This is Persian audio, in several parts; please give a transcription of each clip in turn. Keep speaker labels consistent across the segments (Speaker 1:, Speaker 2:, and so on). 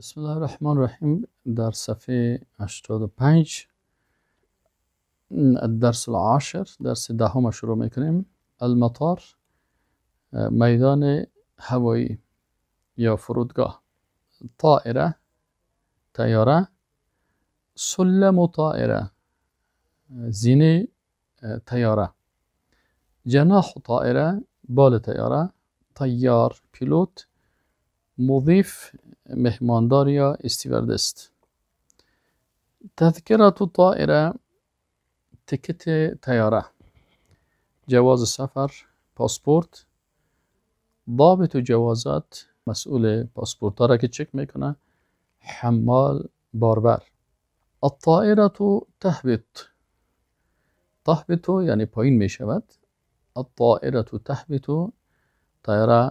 Speaker 1: بسم الله الرحمن الرحیم در صفحه 85 درس العاشر درس دهم شروع میکنیم المطار میدان هوایی یا فرودگاه طائره تیاره سلم و طائره زینه تیاره جناح طائره بال تیاره تیار پیلوت مضیف مهماندار یا استیورد است طائره تکت تیاره جواز سفر پاسپورت ضابط جوازات مسئول پاسپورت ها را که چک میکنه حمال باربر الطائرة تهبط تهبط یعنی پایین می شود تهبط تیاره.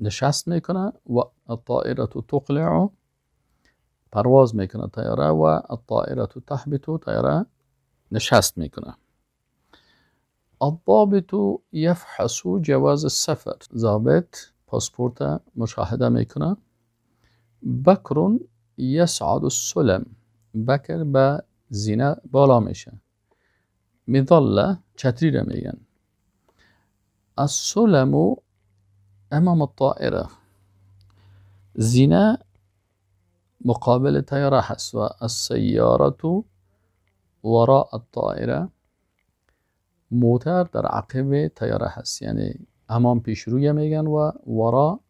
Speaker 1: نشست میکنه و الطائره تقلع پرواز میکنه طیاره و الطائره تحبط طیاره نشست میکنه الضابط یفحص جواز سفر ضابط پاسپورت مشاهده میکنه بکر یسعد السلم بکر به زینه بالا میشه مظله چتری را میگن السلم امام الطائرة زنا مقابل تیاره هست و و وراء الطائره موتر در عقب تیاره هست یعنی امام پیش میگن و ورا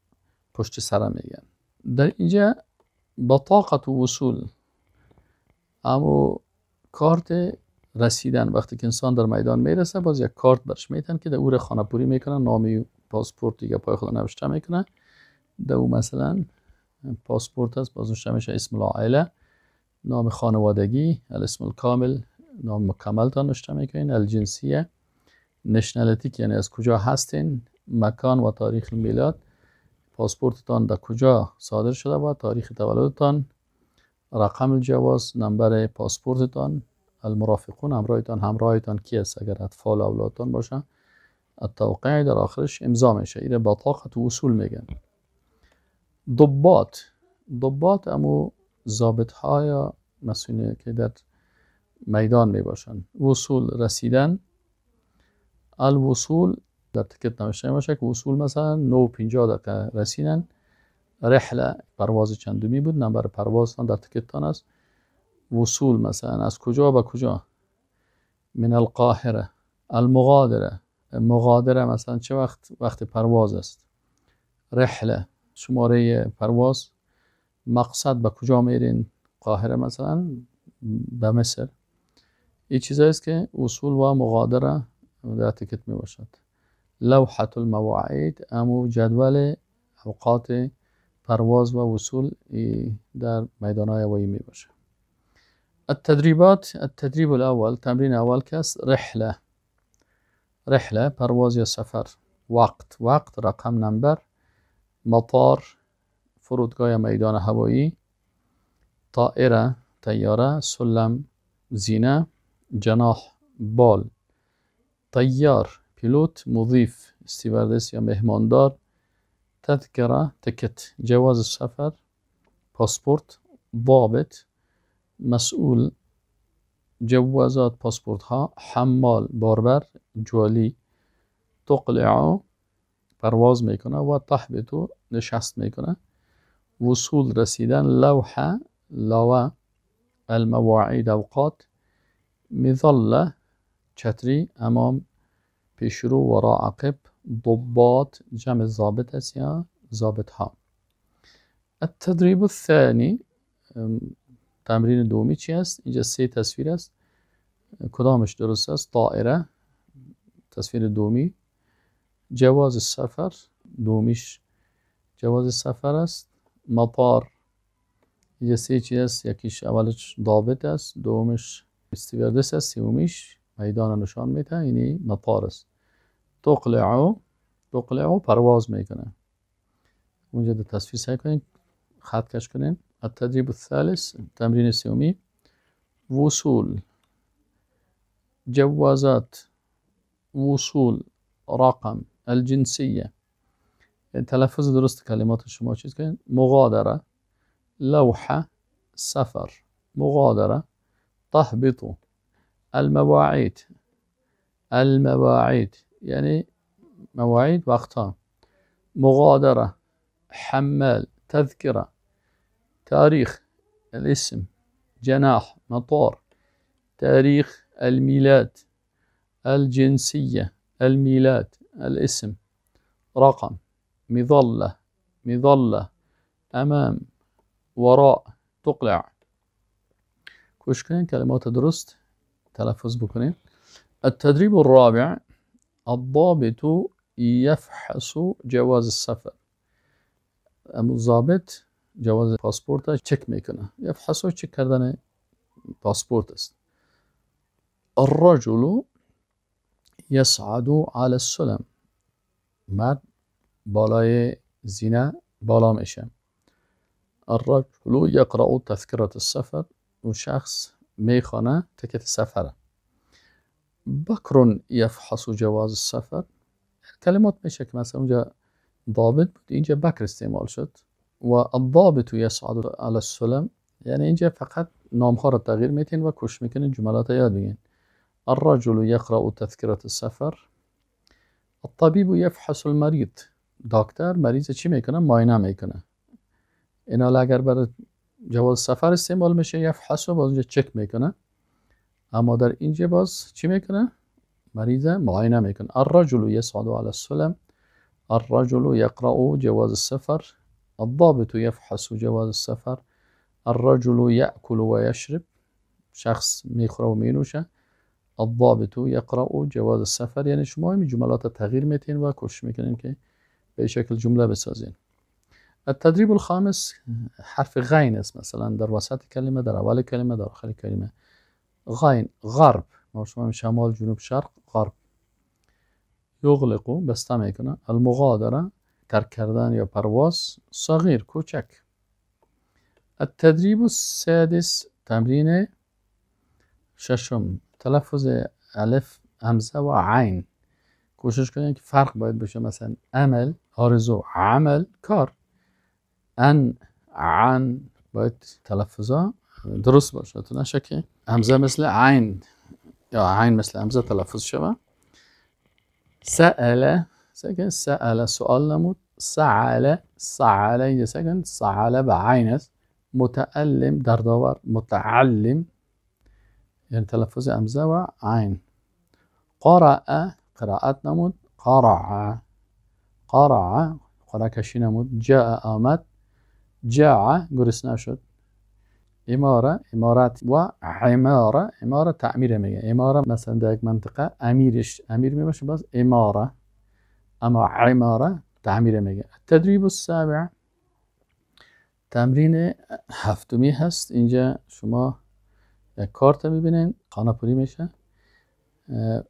Speaker 1: پشت سر میگن در اینجا بطاقة وصول اما کارت رسیدن وقتی که انسان در میدان میرسه باز یک کارت برش میتن که در اور خانه میکنن نامی پاسپورت دیگه پای خود نوشته میکنه دو مثلا پاسپورت است نوشته میشه اسم العائله نام خانوادگی الاسم الکامل نام تا نوشته میکنین الجنسیه که یعنی از کجا هستین مکان و تاریخ میلاد پاسپورتتان در کجا صادر شده و تاریخ تولدتان رقم الجواز نمبر پاسپورتتان المرافقون همراهتان همراهتان کی کیست اگر اطفال اولادتان باشه التوقیع در آخرش امضا میشه ایره بطاقت وصول میگن ضباط ضباط امو ضابط های مسئولی که در میدان می باشن وصول رسیدن الوصول در تکت نوشته باشه که وصول مثلا 950 دقیقه رسیدن رحله پرواز چندمی بود نمبر پرواز در تکتتان است وصول مثلا از کجا به کجا من القاهره المغادره مغادره مثلا چه وقت وقت پرواز است رحله شماره پرواز مقصد به کجا میرین قاهره مثلا به مصر این چیزایی است که اصول و مغادره در تکت می باشد لوحه المواعید امو جدول اوقات پرواز و وصول در میدان های هوایی می باشه التدریبات التدریب الاول تمرین اول که است رحله رحلة پرواز یا سفر وقت وقت رقم نمبر مطار فرودگاه یا میدان هوایی طائره تیاره سلم زینه جناح بال طیار پیلوت مضیف استیوردس یا مهماندار تذکره تکت جواز سفر پاسپورت ضابط مسئول جوازات باسبورتها حمال باربر جوالی تقلع پرواز میکنه و تحبتو نشست میکنه وصول رسیدن لوحه لوه المواعید اوقات مظله چتری امام پیشرو ورا عقب ضباط جمع ضابط است یا ضابط ها التدريب الثاني تمرین دومی چی است اینجا سه تصویر است کدامش درست است طائره تصویر دومی جواز سفر دومیش جواز سفر است مطار اینجا سه چی است یکیش اولش ضابط است دومش استیواردس است سومیش میدان نشان میده یعنی مطار است تقلعو تقلعو پرواز میکنه اونجا در تصویر سعی کنید خط کش کنید التدريب الثالث التمرين السيومي وصول جوازات وصول رقم الجنسية تلفظ درست كلمات شما مغادره لوحة سفر مغادرة تهبط المواعيد المواعيد يعني مواعيد وقتها مغادرة حمال تذكرة تاريخ الاسم جناح مطار تاريخ الميلاد الجنسية الميلاد الاسم رقم مظلة مظلة أمام وراء تقلع كشكين كلمات درست تلفظ بکنین التدريب الرابع الضابط يفحص جواز السفر الضابط جواز پاسپورت را چک میکنه یفحصو چک کردن پاسپورت است الرجل یسعد علی السلم مرد بالای زینه بالا میشه الرجل یقرأ تذکرة السفر اون شخص میخوانه تکت سفره بکر یفحص جواز السفر کلمات میشه که مثلا اونجا ضابط بود اینجا بکر استعمال شد والضابط يصعد على السلم يعني اینجا فقط نامها را تغییر میتین و کش میکنین جملات یاد بگیرین الرجل يقرأ تذكرة السفر الطبيب يفحص المريض دکتر مریض چی میکنه ماینا میکنه حالا اگر برای جواز سفر استعمال میشه یفحص و باز اونجا چک میکنه اما در اینجا باز چی میکنه مریض ماینا میکنه الرجل يصعد على السلم الرجل يقرأ جواز السفر الضابط يفحص جواز السفر الرجل يأكل ويشرب شخص ميخرا ومينوشا الضابط يقرأ جواز السفر يعني شما همي جملات تغيير ميتين وكوش ميكنين كي بشكل جمله بسازين التدريب الخامس حرف غين اسم مثلا در وسط كلمة در اول كلمة در آخر كلمة غين غرب ما شما شمال جنوب شرق غرب يغلق بس میکنه المغادره ترک کردن یا پرواز صغیر کوچک التدریب السادس تمرین ششم تلفظ الف همزه و عین کوشش کنید که فرق باید بشه مثلا عمل آرزو عمل کار ان عن باید تلفظا درست باشه تو نشه همزه مثل عین یا عین مثل همزه تلفظ شوه سأله سكن سأل سؤال لمود سعال سعال اینجا second سعل به عین است متعلم يعني داور متعلم یعنی تلفظ امزه و عین قرأ قراءات نمود قرع قرع قرع کشی نمود جاء آمد جاء گرسنه شد اماره امارت و عماره اماره تعمیر میگه اماره مثلا در یک منطقه امیرش امیر میباشه باز اماره اما عماره تعمیر میگه تدریب السابع تمرین هفتمی هست اینجا شما یک کارت میبینین خانه پری میشه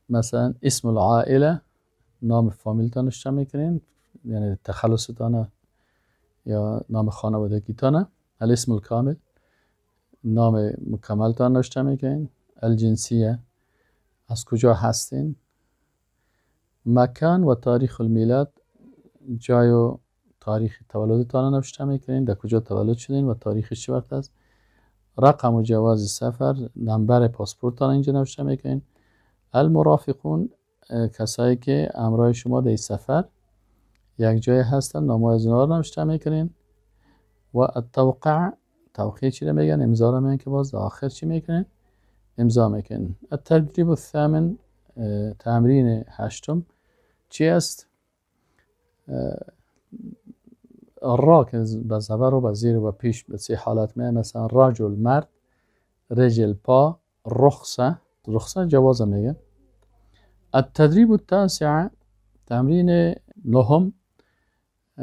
Speaker 1: مثلا اسم العائله نام فامیلتان می میکنین یعنی تخلصتان یا نام خانوادگیتان الاسم الکامل نام مکملتان نشته میکنین الجنسیه از کجا هستین مکان و تاریخ المیلاد جای و تاریخ تولدتان نوشته میکنین در کجا تولد شدین و تاریخ چه وقت است رقم و جواز سفر نمبر پاسپورتتان اینجا نوشته میکنین المرافقون کسایی که امرای شما در سفر یک جای هستن نامه از اونا رو نوشته میکنین و التوقع توقع چی رو میگن امضا رو میگن که باز آخر چی میکنین امضا میکنین و الثامن تمرین هشتم چی است را که به زبر و به زیر و پیش به سه حالت میه مثلا رجل مرد رجل پا رخصه رخصه جوازه میگه التدریب التاسع تمرین نهم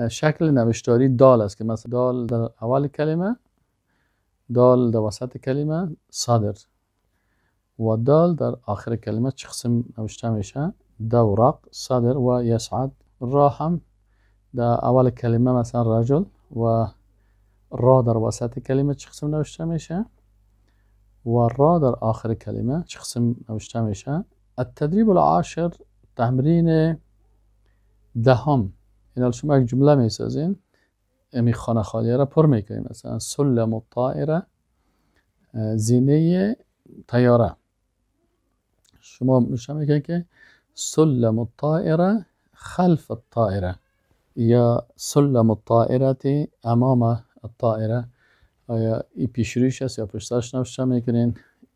Speaker 1: شکل نوشتاری دال است که مثلا دال در اول کلمه دال در وسط کلمه صادر و دال در آخر کلمه چه قسم نوشته میشه دوراق صدر و را هم در اول کلمه مثلا رجل و را در وسط کلمه چه قسم نوشته میشه و را در آخر کلمه چه قسم نوشته میشه التدریب العاشر تمرین دهم این شما یک جمله میسازین امی خانه خالیه را پر میکنیم مثلا سلم الطائره زینه تیاره شما نوشته میکنید که سلم الطائرة خلف الطائرة يا سلم الطائرة امام الطائرة آیا ای پیشریش است یا پشتش نوشته میکنین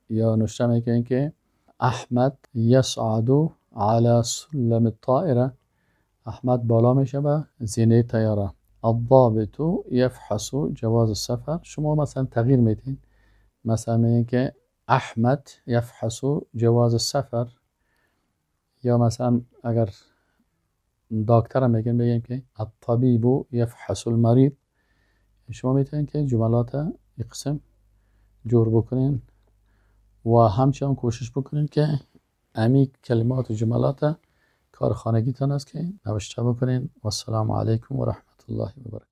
Speaker 1: یا نوشته میکنین که احمد يصعد على سلم الطائرة احمد بالا میشه به زینه تیاره الضابط يفحص جواز السفر شما مثلا تغییر میدین مثلا میگین که احمد يفحص جواز السفر یا مثلا اگر داکتر هم بگیم بگیم که الطبیب یفحص المریض شما میتونید که جملات این قسم جور بکنین و همچنان کوشش بکنین که امی کلمات و جملات کار خانگیتان است که نوشته بکنین و السلام علیکم و رحمت الله و برکاته